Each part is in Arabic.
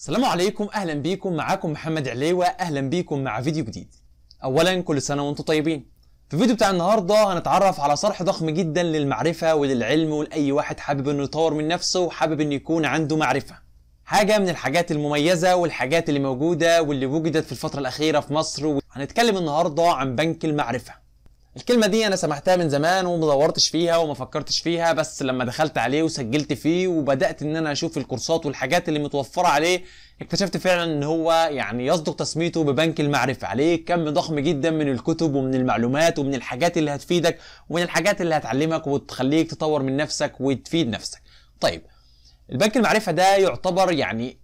السلام عليكم اهلا بيكم معاكم محمد عليوة اهلا بيكم مع فيديو جديد اولا كل سنه وانتم طيبين في الفيديو بتاع النهارده هنتعرف على صرح ضخم جدا للمعرفه وللعلم ولاي واحد حابب انه يطور من نفسه وحابب انه يكون عنده معرفه حاجه من الحاجات المميزه والحاجات اللي موجوده واللي وجدت في الفتره الاخيره في مصر هنتكلم النهارده عن بنك المعرفه الكلمه دي انا سمعتها من زمان وما دورتش فيها وما فكرتش فيها بس لما دخلت عليه وسجلت فيه وبدات ان انا اشوف الكورسات والحاجات اللي متوفره عليه اكتشفت فعلا ان هو يعني يصدق تسميته ببنك المعرفه عليه كم ضخم جدا من الكتب ومن المعلومات ومن الحاجات اللي هتفيدك ومن الحاجات اللي هتعلمك وتخليك تطور من نفسك وتفيد نفسك طيب البنك المعرفه ده يعتبر يعني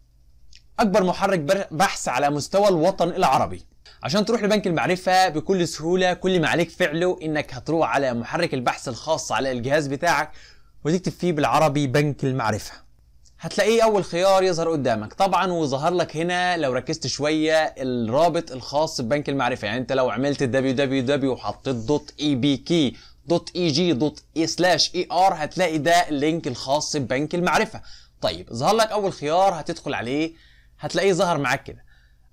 اكبر محرك بحث على مستوى الوطن العربي عشان تروح لبنك المعرفة بكل سهولة كل ما عليك فعله انك هتروح على محرك البحث الخاص على الجهاز بتاعك وتكتب فيه بالعربي بنك المعرفة هتلاقيه اول خيار يظهر قدامك طبعا وظهر لك هنا لو ركزت شويه الرابط الخاص ببنك المعرفه يعني انت لو عملت www وحطيت دوت اي بي كي دوت اي جي دوت اي سلاش اي ار هتلاقي ده اللينك الخاص ببنك المعرفه طيب ظهر لك اول خيار هتدخل عليه هتلاقيه ظهر معاك كده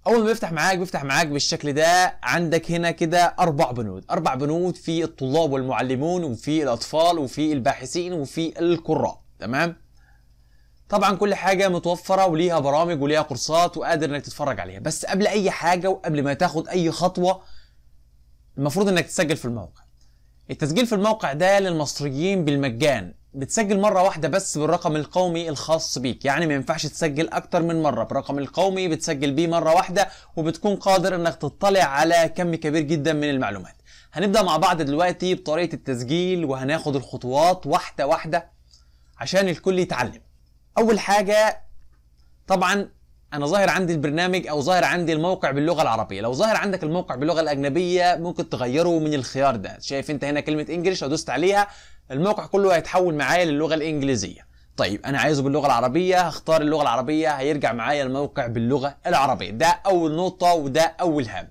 اول ما بيفتح معاك بيفتح معاك بالشكل ده عندك هنا كده اربع بنود اربع بنود في الطلاب والمعلمون وفي الاطفال وفي الباحثين وفي القراء تمام طبعا كل حاجه متوفره وليها برامج وليها كورسات وقادر انك تتفرج عليها بس قبل اي حاجه وقبل ما تاخد اي خطوه المفروض انك تسجل في الموقع التسجيل في الموقع ده للمصريين بالمجان بتسجل مرة واحدة بس بالرقم القومي الخاص بيك يعني ما ينفعش تسجل أكتر من مرة برقم القومي بتسجل بيه مرة واحدة وبتكون قادر إنك تطلع على كم كبير جدا من المعلومات هنبدأ مع بعض دلوقتي بطريقة التسجيل وهناخد الخطوات واحدة واحدة عشان الكل يتعلم أول حاجة طبعا انا ظاهر عندي البرنامج او ظاهر عندي الموقع باللغه العربيه لو ظاهر عندك الموقع باللغه الاجنبيه ممكن تغيره من الخيار ده شايف انت هنا كلمه انجلش ودوست عليها الموقع كله هيتحول معايا للغه الانجليزيه طيب انا عايزه باللغه العربيه هختار اللغه العربيه هيرجع معايا الموقع باللغه العربيه ده اول نقطه وده اول هام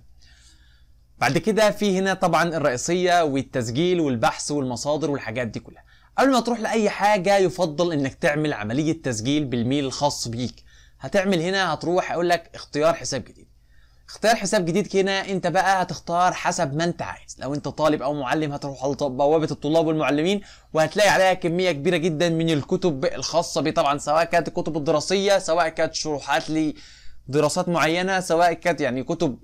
بعد كده في هنا طبعا الرئيسيه والتسجيل والبحث والمصادر والحاجات دي كلها قبل ما تروح لاي حاجه يفضل انك تعمل عمليه تسجيل بالميل الخاص بيك هتعمل هنا هتروح اقول لك اختيار حساب جديد اختيار حساب جديد هنا انت بقى هتختار حسب ما انت عايز لو انت طالب او معلم هتروح على بوابه الطلاب والمعلمين وهتلاقي عليها كميه كبيره جدا من الكتب الخاصه بيه طبعا سواء كانت الكتب الدراسيه سواء كانت شروحات لدراسات معينه سواء كانت يعني كتب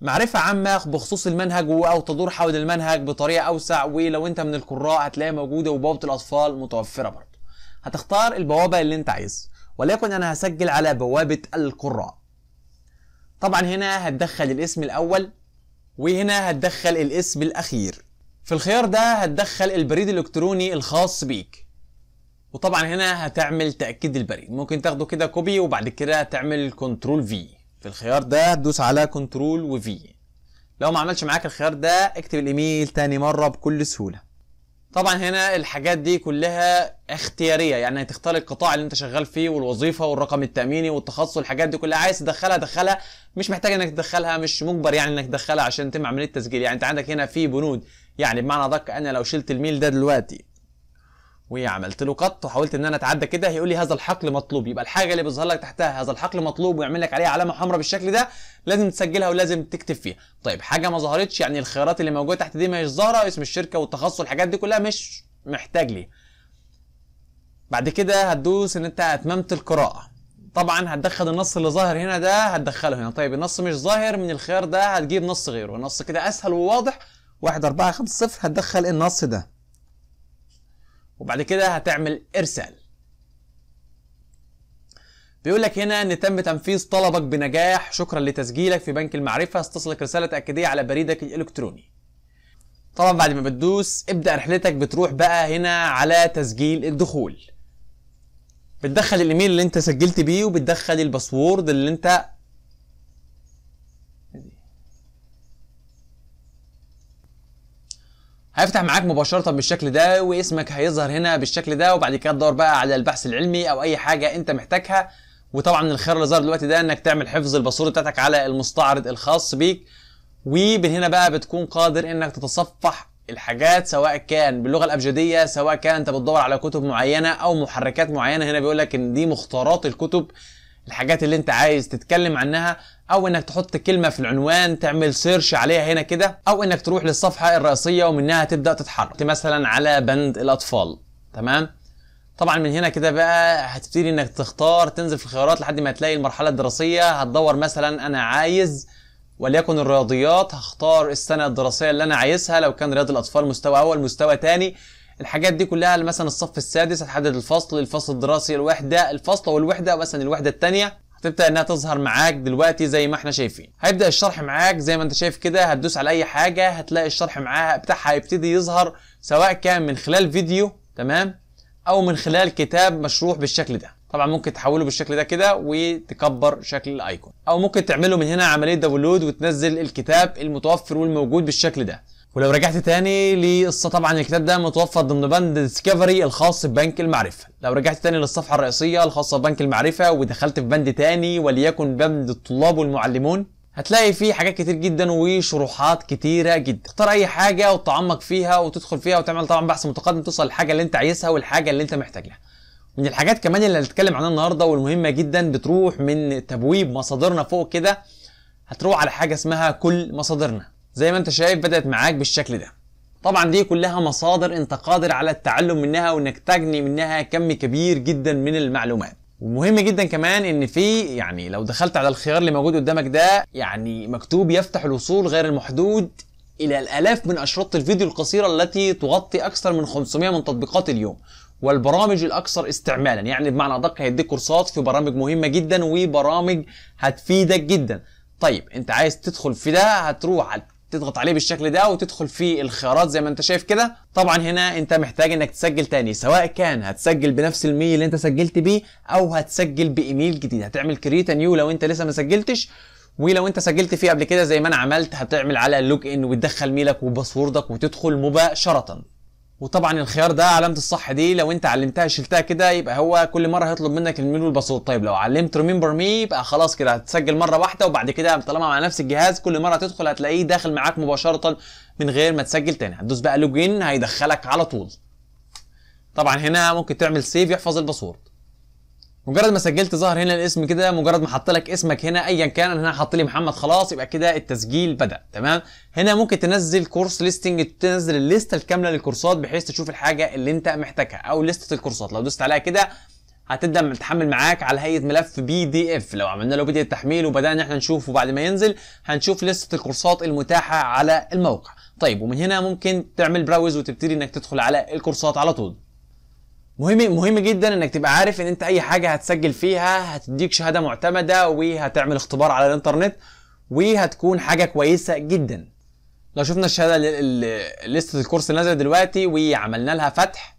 معرفة عامة بخصوص المنهج أو تدور حول المنهج بطريقة أوسع ولو أنت من القراء هتلاقيها موجودة وبوابة الأطفال متوفرة برضه. هتختار البوابة اللي أنت عايزها. وليكن انا هسجل على بوابه القراء طبعا هنا هتدخل الاسم الاول وهنا هتدخل الاسم الاخير في الخيار ده هتدخل البريد الالكتروني الخاص بيك وطبعا هنا هتعمل تاكيد البريد ممكن تاخده كده كوبي وبعد كده تعمل كنترول في في الخيار ده هتدوس على كنترول وفي لو ما عملش معاك الخيار ده اكتب الايميل تاني مره بكل سهوله طبعا هنا الحاجات دي كلها اختياريه يعني هتختار القطاع اللي انت شغال فيه والوظيفه والرقم التاميني والتخصص الحاجات دي كلها عايز تدخلها دخلها مش محتاج انك تدخلها مش مجبر يعني انك تدخلها عشان تتم عمليه التسجيل يعني انت عندك هنا في بنود يعني بمعنى ادق انا لو شلت الميل ده دلوقتي وعملت له قط وحاولت ان انا اتعدى كده هيقول لي هذا الحقل مطلوب يبقى الحاجه اللي بيظهر لك تحتها هذا الحقل مطلوب ويعمل لك عليها علامه حمراء بالشكل ده لازم تسجلها ولازم تكتب فيها طيب حاجه ما ظهرتش يعني الخيارات اللي موجوده تحت دي مش ظاهره اسم الشركه والتخصص والحاجات دي كلها مش محتاج ليها بعد كده هتدوس ان انت اتممت القراءه طبعا هتدخل النص اللي ظاهر هنا ده هتدخله هنا طيب النص مش ظاهر من الخيار ده هتجيب نص غيره نص كده اسهل وواضح 1 4 5 0 هتدخل النص ده وبعد كده هتعمل ارسال بيقول لك هنا ان تم تنفيذ طلبك بنجاح شكرا لتسجيلك في بنك المعرفه استصلك رساله تاكيديه على بريدك الالكتروني طبعا بعد ما بتدوس ابدا رحلتك بتروح بقى هنا على تسجيل الدخول بتدخل الايميل اللي انت سجلت بيه وبتدخل الباسورد اللي انت هيفتح معاك مباشره بالشكل ده واسمك هيظهر هنا بالشكل ده وبعد كده تدور بقى على البحث العلمي او اي حاجه انت محتاجها وطبعا الخيار اللي ظهر دلوقتي ده انك تعمل حفظ الباسورد بتاعتك على المستعرض الخاص بيك ومن هنا بقى بتكون قادر انك تتصفح الحاجات سواء كان باللغه الابجديه سواء كان انت بتدور على كتب معينه او محركات معينه هنا بيقول لك ان دي مختارات الكتب الحاجات اللي انت عايز تتكلم عنها او انك تحط كلمه في العنوان تعمل سيرش عليها هنا كده او انك تروح للصفحه الرئيسيه ومنها تبدا تتحرك مثلا على بند الاطفال تمام طبعا من هنا كده بقى هتبتدي انك تختار تنزل في الخيارات لحد ما هتلاقي المرحله الدراسيه هتدور مثلا انا عايز وليكن الرياضيات هختار السنه الدراسيه اللي انا عايزها لو كان رياض الاطفال مستوى اول مستوى تاني الحاجات دي كلها مثلا الصف السادس هتحدد الفصل الفصل الدراسي الوحده الفصل والوحده مثلا الوحده الثانيه هتبدا انها تظهر معاك دلوقتي زي ما احنا شايفين هيبدا الشرح معاك زي ما انت شايف كده هتدوس على اي حاجه هتلاقي الشرح معاها بتاعها هيبتدي يظهر سواء كان من خلال فيديو تمام او من خلال كتاب مشروح بالشكل ده طبعا ممكن تحوله بالشكل ده كده وتكبر شكل الايكون او ممكن تعمله من هنا عمليه داونلود وتنزل الكتاب المتوفر والموجود بالشكل ده ولو رجعت تاني لقصه طبعا الكتاب ده متوفر ضمن بند ديسكفري الخاص ببنك المعرفه لو رجعت تاني للصفحه الرئيسيه الخاصه ببنك المعرفه ودخلت في بند تاني وليكن بند الطلاب والمعلمون هتلاقي فيه حاجات كتير جدا وشروحات كتيره جدا اختار اي حاجه وتتعمق فيها وتدخل فيها وتعمل طبعا بحث متقدم توصل للحاجه اللي انت عايزها والحاجه اللي انت محتاج لها من الحاجات كمان اللي هنتكلم عنها النهارده والمهمه جدا بتروح من تبويب مصادرنا فوق كده هتروح على حاجه اسمها كل مصادرنا زي ما انت شايف بدأت معاك بالشكل ده طبعا دي كلها مصادر انت قادر على التعلم منها وانك تجني منها كم كبير جدا من المعلومات ومهم جدا كمان ان في يعني لو دخلت على الخيار اللي موجود قدامك ده يعني مكتوب يفتح الوصول غير المحدود الى الالاف من اشرطه الفيديو القصيره التي تغطي اكثر من 500 من تطبيقات اليوم والبرامج الاكثر استعمالا يعني بمعنى ادق هيديك كورسات في برامج مهمه جدا وبرامج هتفيدك جدا طيب انت عايز تدخل في ده هتروح على تضغط عليه بالشكل ده وتدخل في الخيارات زي ما انت شايف كده طبعا هنا انت محتاج انك تسجل تاني سواء كان هتسجل بنفس الميل اللي انت سجلت بيه او هتسجل بايميل جديد هتعمل كريت نيو لو انت لسه ما سجلتش ولو انت سجلت فيه قبل كده زي ما انا عملت هتعمل على اللوج ان وتدخل ميلك وباسوردك وتدخل مباشره وطبعا الخيار ده علامه الصح دي لو انت علمتها شلتها كده يبقى هو كل مره هيطلب منك المنيو والباسورد طيب لو علمت ريمبر مي يبقى خلاص كده هتسجل مره واحده وبعد كده طالما مع نفس الجهاز كل مره تدخل هتلاقيه داخل معاك مباشره من غير ما تسجل تاني هتدوس بقى لوجين هيدخلك على طول طبعا هنا ممكن تعمل سيف يحفظ الباسورد مجرد ما سجلت ظهر هنا الاسم كده مجرد ما حط لك اسمك هنا ايا كان انا هنا حط لي محمد خلاص يبقى كده التسجيل بدا تمام هنا ممكن تنزل كورس ليستنج تنزل الليسته الكامله للكورسات بحيث تشوف الحاجه اللي انت محتاجها او لسته الكورسات لو دوست عليها كده هتبدا تحمل معاك على هيئه ملف بي دي اف لو عملنا له بدايه التحميل وبدانا احنا نشوفه بعد ما ينزل هنشوف لسته الكورسات المتاحه على الموقع طيب ومن هنا ممكن تعمل براوز وتبتدي انك تدخل على الكورسات على طول مهم مهم جدا انك تبقى عارف ان انت اي حاجه هتسجل فيها هتديك شهاده معتمده وهتعمل اختبار على الانترنت وهتكون حاجه كويسه جدا لو شفنا الشهاده لسته الكورس اللي نازله دلوقتي وعملنا لها فتح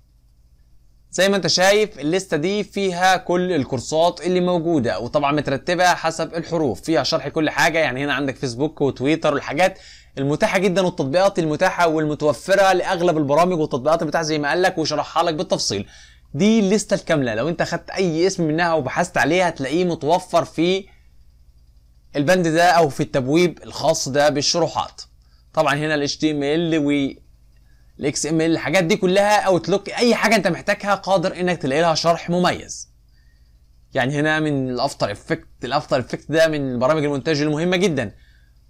زي ما انت شايف الليستة دي فيها كل الكورسات اللي موجودة وطبعا مترتبة حسب الحروف فيها شرح كل حاجة يعني هنا عندك فيسبوك وتويتر والحاجات المتاحه جدا والتطبيقات المتاحه والمتوفره لاغلب البرامج والتطبيقات المتاحه زي ما قال لك وشرحها لك بالتفصيل دي الليسته الكامله لو انت خدت اي اسم منها وبحثت عليه هتلاقيه متوفر في البند ده او في التبويب الخاص ده بالشروحات طبعا هنا ال HTML و الاكس ام ال الحاجات دي كلها اوتلوك اي حاجه انت محتاجها قادر انك تلاقي لها شرح مميز يعني هنا من الافتر افكت الافتر افكت ده من برامج المونتاج المهمه جدا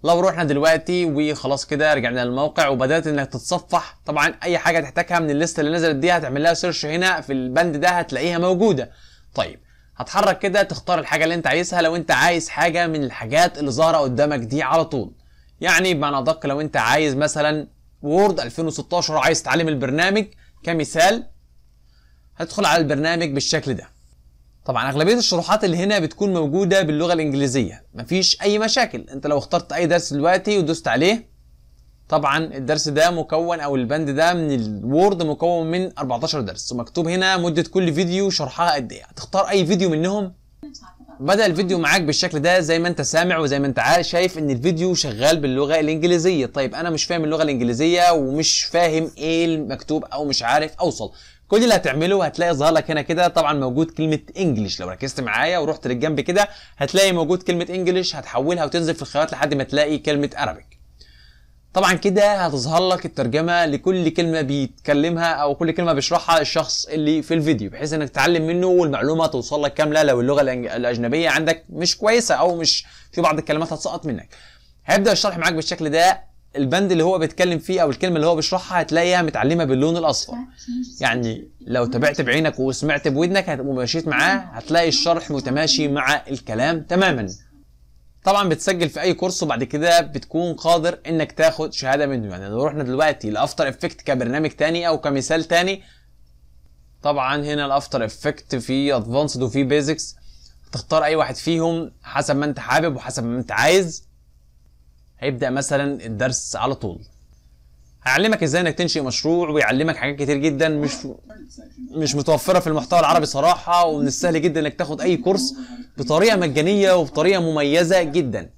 لو رحنا دلوقتي وخلاص كده رجعنا للموقع وبدات انك تتصفح طبعا اي حاجه تحتاجها من الليسته اللي نزلت دي هتعمل لها سيرش هنا في البند ده هتلاقيها موجوده طيب هتحرك كده تختار الحاجه اللي انت عايزها لو انت عايز حاجه من الحاجات اللي ظاهره قدامك دي على طول يعني بمعنى ادق لو انت عايز مثلا وورد 2016 عايز تعلم البرنامج كمثال هتدخل على البرنامج بالشكل ده طبعا اغلبيه الشروحات اللي هنا بتكون موجوده باللغه الانجليزيه مفيش اي مشاكل انت لو اخترت اي درس دلوقتي ودوست عليه طبعا الدرس ده مكون او البند ده من الوورد مكون من 14 درس ومكتوب هنا مده كل فيديو شرحها قد ايه هتختار اي فيديو منهم بدا الفيديو معاك بالشكل ده زي ما انت سامع وزي ما انت شايف ان الفيديو شغال باللغه الانجليزيه طيب انا مش فاهم اللغه الانجليزيه ومش فاهم ايه المكتوب او مش عارف اوصل كل اللي هتعمله هتلاقي ظهر لك هنا كده طبعا موجود كلمه انجلش لو ركزت معايا ورحت للجنب كده هتلاقي موجود كلمه انجلش هتحولها وتنزل في الخيارات لحد ما تلاقي كلمه ارابيك طبعا كده هتظهر لك الترجمه لكل كلمه بيتكلمها او كل كلمه بيشرحها الشخص اللي في الفيديو بحيث انك تتعلم منه والمعلومه توصل لك كامله لو اللغه الاجنبيه عندك مش كويسه او مش في بعض الكلمات هتسقط منك هيبدا الشرح معاك بالشكل ده البند اللي هو بيتكلم فيه او الكلمه اللي هو بيشرحها هتلاقيها متعلمه باللون الاصفر يعني لو تابعت بعينك وسمعت بودنك ومشيت معاه هتلاقي الشرح متماشي مع الكلام تماما طبعا بتسجل في اي كورس وبعد كده بتكون قادر انك تاخد شهاده منه يعني لو رحنا دلوقتي لافتر افكت كبرنامج تاني او كمثال تاني طبعا هنا الافتر افكت في ادفانسد وفي بيزكس تختار اي واحد فيهم حسب ما انت حابب وحسب ما انت عايز هيبدا مثلا الدرس على طول هيعلمك ازاي انك تنشئ مشروع ويعلمك حاجات كتير جدا مش مش متوفره في المحتوى العربي صراحه ومن السهل جدا انك تاخد اي كورس بطريقه مجانيه وبطريقه مميزه جدا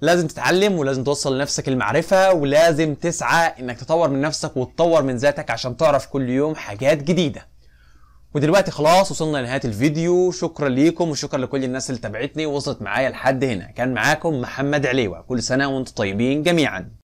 لازم تتعلم ولازم توصل لنفسك المعرفه ولازم تسعى انك تطور من نفسك وتطور من ذاتك عشان تعرف كل يوم حاجات جديده ودلوقتي خلاص وصلنا لنهايه الفيديو شكرا ليكم وشكرا لكل الناس اللي تابعتني ووصلت معايا لحد هنا كان معاكم محمد عليوه كل سنه وانتم طيبين جميعا